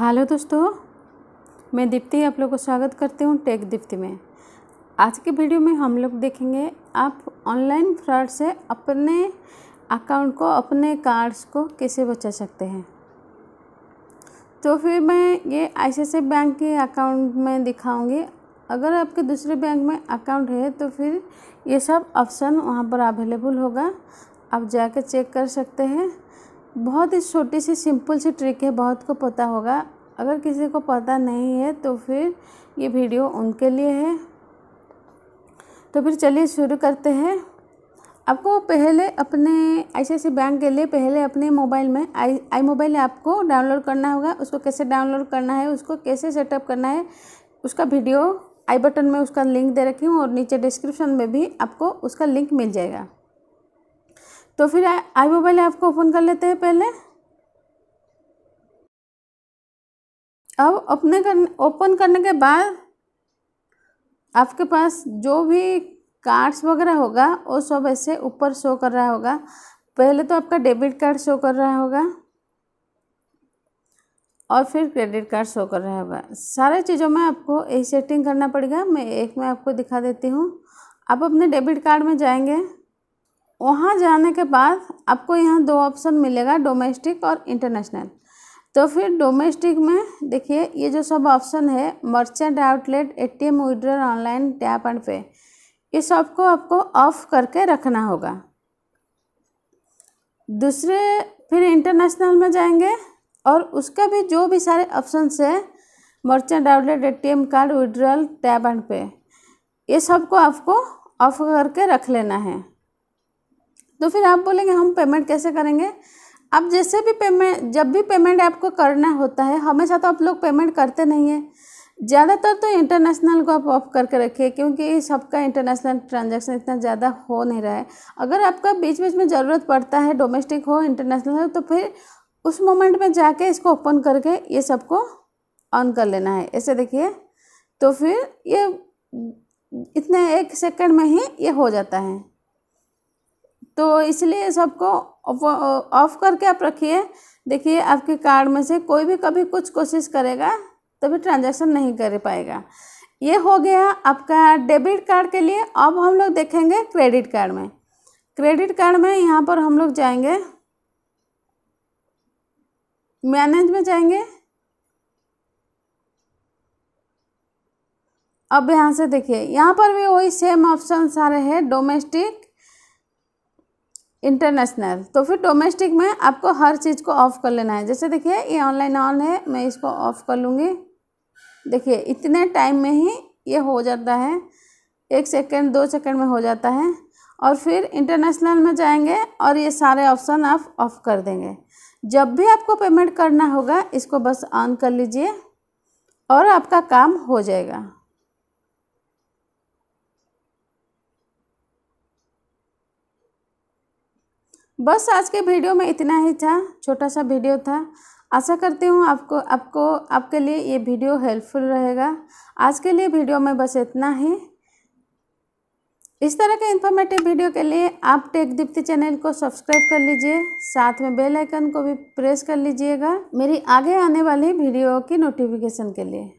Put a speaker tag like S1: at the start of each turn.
S1: hello दोस्तों मैं दीप्ति आप लोगों को स्वागत करती हूँ टेक दीप्ति में आज के वीडियो में हम लोग देखेंगे आप ऑनलाइन फ्रॉड से अपने अकाउंट को अपने कार्ड्स को कैसे बचा सकते हैं तो फिर मैं ये आई बैंक के अकाउंट में दिखाऊंगी अगर आपके दूसरे बैंक में अकाउंट है तो फिर ये सब ऑप्शन वहाँ पर अवेलेबल होगा आप जाकर चेक कर सकते हैं बहुत ही छोटी सी सिंपल सी ट्रिक है बहुत को पता होगा अगर किसी को पता नहीं है तो फिर ये वीडियो उनके लिए है तो फिर चलिए शुरू करते हैं आपको पहले अपने आई बैंक के लिए पहले अपने मोबाइल में आई आई मोबाइल आपको डाउनलोड करना होगा उसको कैसे डाउनलोड करना है उसको कैसे सेटअप करना है उसका वीडियो आई बटन में उसका लिंक दे रखी हूँ और नीचे डिस्क्रिप्शन में भी आपको उसका लिंक मिल जाएगा तो फिर आई मोबाइल ऐप को ओपन कर लेते हैं पहले अब अपने कर ओपन करने के बाद आपके पास जो भी कार्ड्स वगैरह होगा वो सब ऐसे ऊपर शो कर रहा होगा पहले तो आपका डेबिट कार्ड शो कर रहा होगा और फिर क्रेडिट कार्ड शो कर रहा होगा सारे चीज़ों में आपको यही सेटिंग करना पड़ेगा मैं एक में आपको दिखा देती हूँ आप अपने डेबिट कार्ड में जाएंगे वहाँ जाने के बाद आपको यहाँ दो ऑप्शन मिलेगा डोमेस्टिक और इंटरनेशनल तो फिर डोमेस्टिक में देखिए ये जो सब ऑप्शन है merchant outlet ATM withdrawal online tap and pay ये सब को आपको ऑफ करके रखना होगा दूसरे फिर इंटरनेशनल में जाएंगे और उसके भी जो भी सारे ऑप्शन है merchant outlet ATM card withdrawal tap and pay ये सब को आपको ऑफ करके रख लेना है तो फिर आप बोलेंगे हम पेमेंट कैसे करेंगे आप जैसे भी पेमेंट जब भी पेमेंट आपको करना होता है हमेशा तो आप लोग पेमेंट करते नहीं हैं ज़्यादातर तो इंटरनेशनल को आप ऑफ करके रखिए क्योंकि सबका इंटरनेशनल ट्रांजैक्शन इतना ज़्यादा हो नहीं रहा है अगर आपका बीच बीच में ज़रूरत पड़ता है डोमेस्टिक हो इंटरनेशनल हो तो फिर उस मोमेंट में जाके इसको ओपन करके ये सबको ऑन कर लेना है ऐसे देखिए तो फिर ये इतने एक सेकेंड में ही ये हो जाता है तो इसलिए सबको ऑफ करके आप रखिए देखिए आपके कार्ड में से कोई भी कभी कुछ कोशिश करेगा तो भी ट्रांजैक्शन नहीं कर पाएगा ये हो गया आपका डेबिट कार्ड के लिए अब हम लोग देखेंगे क्रेडिट कार्ड में क्रेडिट कार्ड में यहाँ पर हम लोग जाएंगे मैनेज में जाएंगे अब यहाँ से देखिए यहाँ पर भी वही सेम ऑप्शन सारे हैं डोमेस्टिक इंटरनेशनल तो फिर डोमेस्टिक में आपको हर चीज़ को ऑफ़ कर लेना है जैसे देखिए ये ऑनलाइन ऑन है मैं इसको ऑफ़ कर लूँगी देखिए इतने टाइम में ही ये हो जाता है एक सेकेंड दो सेकेंड में हो जाता है और फिर इंटरनेशनल में जाएंगे और ये सारे ऑप्शन आप ऑफ़ कर देंगे जब भी आपको पेमेंट करना होगा इसको बस ऑन कर लीजिए और आपका काम हो जाएगा बस आज के वीडियो में इतना ही था छोटा सा वीडियो था आशा करती हूँ आपको आपको आपके लिए ये वीडियो हेल्पफुल रहेगा आज के लिए वीडियो में बस इतना ही इस तरह के इन्फॉर्मेटिव वीडियो के लिए आप टेक दीप्ति चैनल को सब्सक्राइब कर लीजिए साथ में बेल आइकन को भी प्रेस कर लीजिएगा मेरी आगे आने वाली वीडियो की नोटिफिकेशन के लिए